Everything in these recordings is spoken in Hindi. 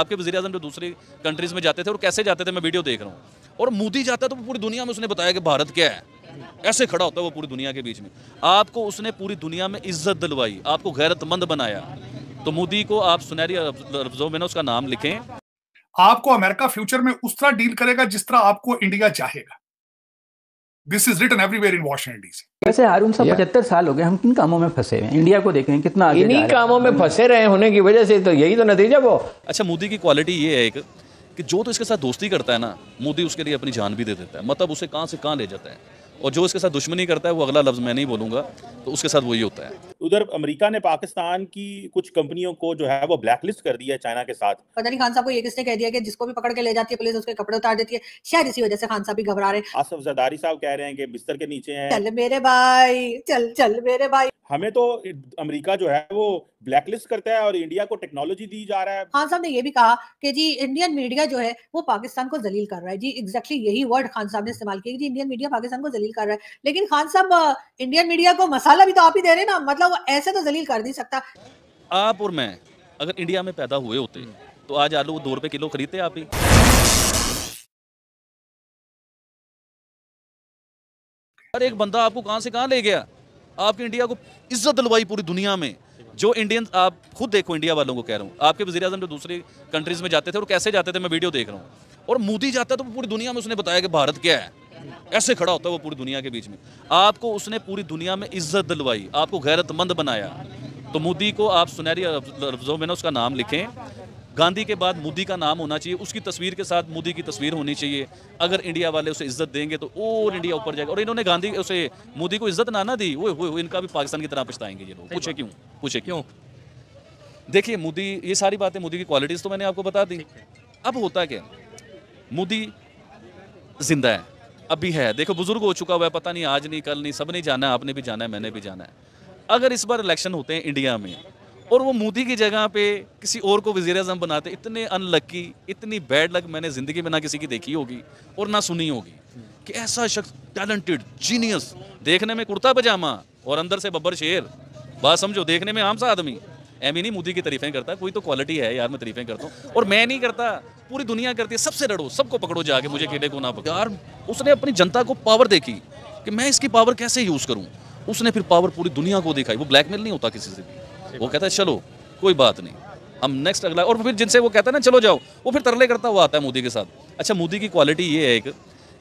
आपके वजी अजम जो दूसरी कंट्रीज़ में जाते थे और कैसे जाते थे मैं वीडियो देख रहा हूँ और मोदी जाता है तो वो पूरी दुनिया में उसने बताया कि भारत क्या है ऐसे खड़ा होता है वो पूरी दुनिया के बीच में आपको उसने पूरी दुनिया में इज्जत दिलवाई आपको गैरतमंद बनाया तो मोदी को आप सुनहरी लफ्जों में ना उसका नाम लिखें आपको अमेरिका फ्यूचर में उस तरह डील करेगा जिस तरह आपको इंडिया चाहेगा this is written everywhere in Washington DC वैसे हारून साहब पचहत्तर साल हो गए हम किन कामों में फंसे हैं इंडिया को देखें कितना इन्हीं कामों में फंसे रहे होने की वजह से तो यही तो नतीजा वो अच्छा मोदी की क्वालिटी ये है एक कि जो तो इसके साथ दोस्ती करता है ना मोदी उसके लिए अपनी जान भी दे देता है मतलब उसे कहाँ से कहाँ ले जाता है और जो इसके साथ दुश्मनी करता है वो अगला लफ्ज़ मैं नहीं बोलूँगा तो उसके साथ वही होता है उधर अमेरिका ने पाकिस्तान की कुछ कंपनियों को जो है वो ब्लैकलिस्ट कर दिया है चाइना के साथ पता नहीं खान साहब को ये किसने कह दिया कि जिसको भी पकड़ के ले जाती है पुलिस उसके कपड़े उतार देती है शायद इसी वजह से खान साहब भी घबरा रहे हैं आसफ जदारी साहब कह रहे हैं कि बिस्तर के नीचे हैं चल मेरे भाई चल चल मेरे भाई हमें तो अमेरिका जो है वो ब्लैकलिस्ट करता है और इंडिया को टेक्नोलॉजी दी जा रहा है खान साहब ने ये भी कहा कि जी इंडियन मीडिया जो है वो पाकिस्तान को जलील कर रहा है जी एग्जैक्टली exactly यही वर्ड खान साहब ने इस्तेमाल किया जी इंडियन मीडिया पाकिस्तान को जलील कर रहा है लेकिन खान साहब इंडियन मीडिया को मसाला भी तो आप ही दे रहे हैं ना मतलब वो ऐसे तो जलील कर नहीं सकता आप और मैं अगर इंडिया में पैदा हुए होते तो आज आलू दो रुपए किलो खरीदते आप ही अरे एक बंदा आपको कहां से कहां ले गया आपकी इंडिया को इज्जत दिलवाई पूरी दुनिया में जो इंडियन आप खुद देखो इंडिया वालों को कह रहा हूँ आपके वजी अजम जो दूसरी कंट्रीज में जाते थे और कैसे जाते थे मैं वीडियो देख रहा हूँ और मोदी जाता है तो पूरी दुनिया में उसने बताया कि भारत क्या है ऐसे खड़ा होता है वो पूरी दुनिया के बीच में आपको उसने पूरी दुनिया में इज्जत दिलवाई आपको गैरतमंद बनाया तो मोदी को आप सुनहरी लफ्ज़ों में ना उसका नाम लिखें गांधी के बाद मोदी का नाम होना चाहिए उसकी तस्वीर के साथ मोदी की तस्वीर होनी चाहिए अगर इंडिया वाले उसे इज्जत देंगे तो और इंडिया ऊपर जाएगा और इन्होंने गांधी उसे मोदी को इज्जत ना ना दी वो, वो, वो इनका भी पाकिस्तान की तरह पछताएंगे ये लोग पूछे क्यों पूछे क्यों देखिए मोदी ये सारी बातें मोदी की क्वालिटीज़ तो मैंने आपको बता दी अब होता क्या मोदी जिंदा है अभी है देखो बुजुर्ग हो चुका हुआ है पता नहीं आज नहीं कल नहीं सब नहीं जाना है आपने भी जाना है मैंने भी जाना है अगर इस बार इलेक्शन होते हैं इंडिया में और वो मोदी की जगह पे किसी और को वज़ी अजम बनाते इतने अनलक्की इतनी बैड लक मैंने ज़िंदगी में ना किसी की देखी होगी और ना सुनी होगी कि ऐसा शख्स टैलेंटेड जीनियस देखने में कुर्ता पजामा और अंदर से बब्बर शेर बात समझो देखने में आम सा आदमी एम ही नहीं मोदी की तरीफें करता कोई तो क्वालिटी है यार मैं तरीफें करता हूँ और मैं नहीं करता पूरी दुनिया करती है सबसे लड़ो सबको पकड़ो जाके मुझे अकेले को ना पकड़ो यार उसने अपनी जनता को पावर देखी कि मैं इसकी पावर कैसे यूज़ करूँ उसने फिर पावर पूरी दुनिया को दिखाई वो ब्लैकमेल नहीं होता किसी से भी वो कहता है चलो कोई बात नहीं हम नेक्स्ट अगला और फिर जिनसे वो कहता है ना चलो जाओ वो फिर तरले करता हुआ आता है मोदी के साथ अच्छा मोदी की क्वालिटी ये है एक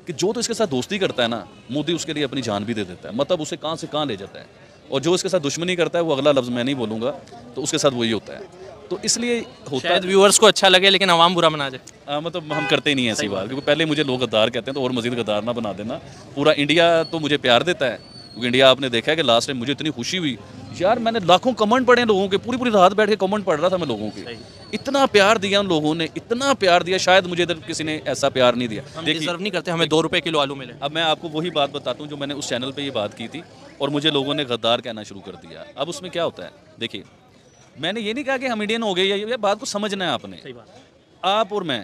कि जो तो इसके साथ दोस्ती करता है ना मोदी उसके लिए अपनी जान भी दे देता है मतलब उसे कहाँ से कहाँ ले जाता है और जो इसके साथ दुश्मनी करता है वो अगला लफ्ज़ मैं नहीं बोलूँगा तो उसके साथ वही होता है तो इसलिए होता है व्यूअर्स को अच्छा लगे लेकिन आवाम बुरा मना जाए आ, मतलब हम करते ही नहीं ऐसी बात क्योंकि पहले मुझे लोग गद्दार कहते हैं तो और मजीद गद्दार ना बना देना पूरा इंडिया तो मुझे प्यार देता है क्योंकि इंडिया आपने देखा है कि लास्ट टाइम मुझे इतनी खुशी हुई यार मैंने लाखों कमेंट पढ़े लोगों के पूरी पूरी रात बैठ के कमेंट पढ़ रहा था मैं लोगों के इतना प्यार दिया उन लोगों ने इतना प्यार दिया शायद मुझे इधर किसी ने ऐसा प्यार नहीं दिया हम डिजर्व नहीं करते हमें दो रुपये किलो आलू मिले अब मैं आपको वही बात बताता हूँ जो मैंने उस चैनल पर ये बात की थी और मुझे लोगों ने गद्दार कहना शुरू कर दिया अब उसमें क्या होता है देखिए मैंने ये नहीं कहा कि हम इंडियन हो गए ये बात को समझना है आपने आप और मैं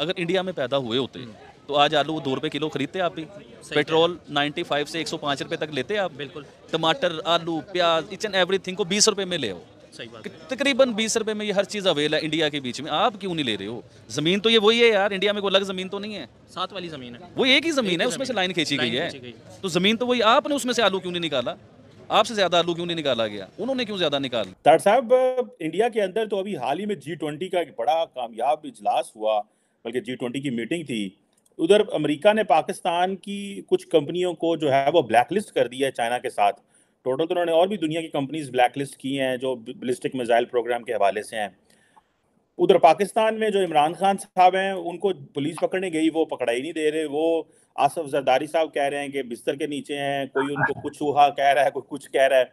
अगर इंडिया में पैदा हुए होते हम्म। तो आज आलू दो रुपये किलो खरीदते आप भी पेट्रोल 95 से 105 रुपए तक लेते आप बिल्कुल टमाटर आलू प्याज इच एंड थिंग को बीस रुपए में ले हो तकरीबन बीस रुपए में ये हर चीज़ अवेल है इंडिया के बीच में आप क्यों नहीं ले रहे हो जमीन तो ये वही है यार इंडिया में कोई अलग जमीन तो नहीं है साथ वाली जमीन है वो एक ही जमीन है उसमें से लाइन खींची गई है तो जमीन तो वही आपने उसमें से आलू क्यों नहीं निकाला आपसे ज्यादा आलू क्यों नहीं निकाला गया उन्होंने क्यों ज्यादा निकाल डॉक्टर साहब इंडिया के अंदर तो अभी हाल ही में जी ट्वेंटी का एक बड़ा कामयाब इजलास हुआ बल्कि जी ट्वेंटी की मीटिंग थी उधर अमेरिका ने पाकिस्तान की कुछ कंपनियों को जो है वो ब्लैकलिस्ट कर दिया है चाइना के साथ टोटल तो उन्होंने और भी दुनिया की कंपनीज ब्लैकलिस्ट की हैं जो बिलिस्टिक मिज़ाइल प्रोग्राम के हवाले से हैं उधर पाकिस्तान में जो इमरान खान साहब हैं उनको पुलिस पकड़ने गई वो पकड़ा ही नहीं दे रहे वो आसफ जरदारी साहब कह रहे हैं कि बिस्तर के नीचे हैं कोई उनको कुछ हुआ कह रहा है कोई कुछ कह रहा है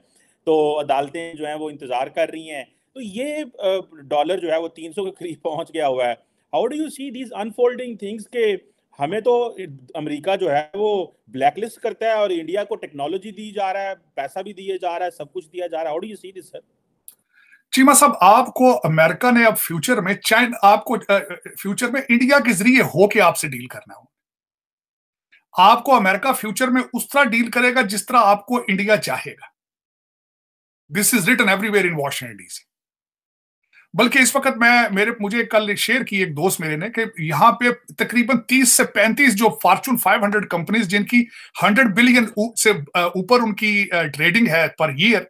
तो अदालतें जो हैं वो इंतज़ार कर रही हैं तो ये डॉलर जो है वो तीन सौ के करीब पहुंच गया हुआ है how do you see these unfolding things के हमें तो अमेरिका जो है वो ब्लैकलिस्ट करता है और इंडिया को टेक्नोलॉजी दी जा रहा है पैसा भी दिया जा रहा है सब कुछ दिया जा रहा है how do you see this sir Cheema साहब आपको अमेरिका ने अब फ्यूचर में चाइना आपको फ्यूचर में इंडिया के जरिए होके आपसे डील करना हो आपको अमेरिका फ्यूचर में उस तरह डील करेगा जिस तरह आपको इंडिया चाहेगा this is written everywhere in Washington DC बल्कि इस वक्त मैं मेरे मुझे कल शेयर की एक दोस्त मेरे ने कि यहाँ पे तकरीबन 30 से 35 जो फॉर्चून 500 कंपनीज जिनकी 100 बिलियन से ऊपर उनकी ट्रेडिंग है पर ईयर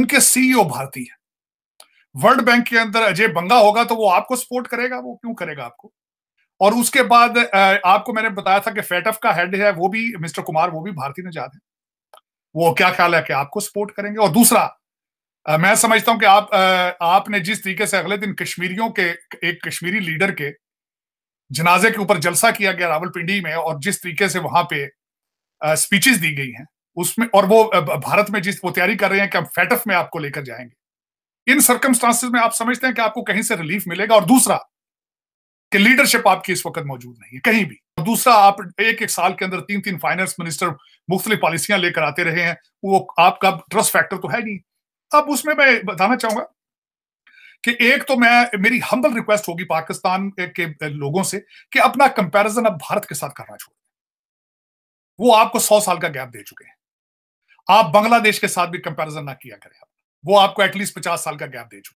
उनके सीईओ e भारतीय है वर्ल्ड बैंक के अंदर अजय बंगा होगा तो वो आपको सपोर्ट करेगा वो क्यों करेगा आपको और उसके बाद आपको मैंने बताया था कि फेटफ का हेड है वो भी मिस्टर कुमार वो भी भारतीय नजाद है वो क्या ख्याल है कि आपको सपोर्ट करेंगे और दूसरा मैं समझता हूं कि आप आपने जिस तरीके से अगले दिन कश्मीरियों के एक कश्मीरी लीडर के जनाजे के ऊपर जलसा किया गया रावलपिंडी में और जिस तरीके से वहां पे स्पीचेस दी गई हैं उसमें और वो भारत में जिस वो तैयारी कर रहे हैं कि हम फेटफ में आपको लेकर जाएंगे इन सर्कमस्टांसिस में आप समझते हैं कि आपको कहीं से रिलीफ मिलेगा और दूसरा कि लीडरशिप आपकी इस वक्त मौजूद नहीं है कहीं भी और दूसरा आप एक एक साल के अंदर तीन तीन फाइनेंस मिनिस्टर मुख्तलि पॉलिसियां लेकर आते रहे हैं वो आपका ट्रस्ट फैक्टर तो है नहीं अब उसमें मैं बताना चाहूंगा कि एक तो मैं मेरी हम्बल रिक्वेस्ट होगी पाकिस्तान के लोगों से कि अपना कंपैरिजन अब भारत के साथ करना छोड़ वो आपको सौ साल का गैप दे चुके हैं आप बांग्लादेश के साथ भी कंपैरिजन ना किया करें वो आपको एटलीस्ट पचास साल का गैप दे चुके